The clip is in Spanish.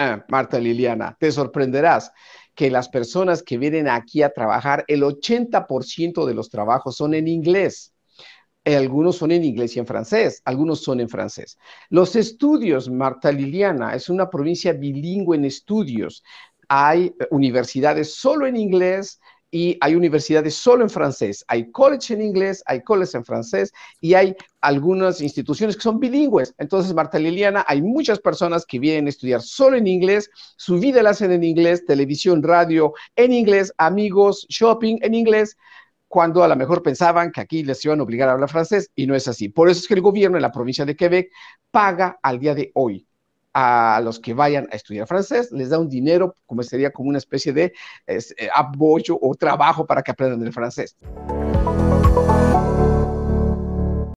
Ah, Marta Liliana, te sorprenderás que las personas que vienen aquí a trabajar, el 80% de los trabajos son en inglés. Algunos son en inglés y en francés, algunos son en francés. Los estudios, Marta Liliana, es una provincia bilingüe en estudios. Hay universidades solo en inglés, y hay universidades solo en francés, hay college en inglés, hay college en francés y hay algunas instituciones que son bilingües. Entonces, Marta Liliana, hay muchas personas que vienen a estudiar solo en inglés, su vida la hacen en inglés, televisión, radio en inglés, amigos, shopping en inglés cuando a lo mejor pensaban que aquí les iban a obligar a hablar francés y no es así. Por eso es que el gobierno en la provincia de Quebec paga al día de hoy a los que vayan a estudiar francés, les da un dinero, como sería como una especie de eh, apoyo o trabajo para que aprendan el francés.